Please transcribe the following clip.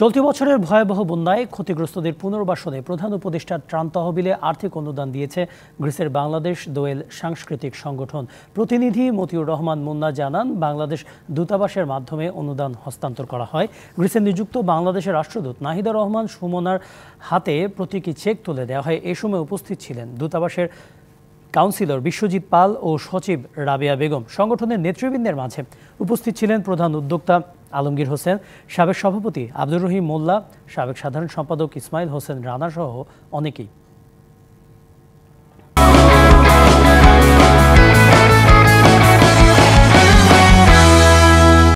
চলতি বছরের ভয়াবহ বন্যায় ক্ষতিগ্রস্তদের পুনর্বাসনে প্রধান উপদেষ্টা ত্রাণ তহবিলে আর্থিক অনুদান দিয়েছে গ্রিসের বাংলাদেশ দোয়েল সাংস্কৃতিক সংগঠন প্রতিনিধি মতিউর রহমান মুন্না জানান বাংলাদেশ দূতাবাসের মাধ্যমে অনুদান হস্তান্তর করা হয় গ্রিসে নিযুক্ত বাংলাদেশের রাষ্ট্রদূত নাহিদা রহমান সুমনার হাতে প্রতীকী চেক তুলে দেওয়া হয় এ সময় উপস্থিত ছিলেন দূতাবাসের কাউন্সিলর বিশ্বজিৎ পাল ও সচিব রাবিয়া বেগম সংগঠনের নেতৃবৃন্দের মাঝে উপস্থিত ছিলেন প্রধান উদ্যোক্তা আলমগীর হোসেন সাবেক সভাপতি আব্দুর রহিম মোল্লা সাবেক সাধারণ সম্পাদক ইসমাইল হোসেন রানা সহ অনেকেই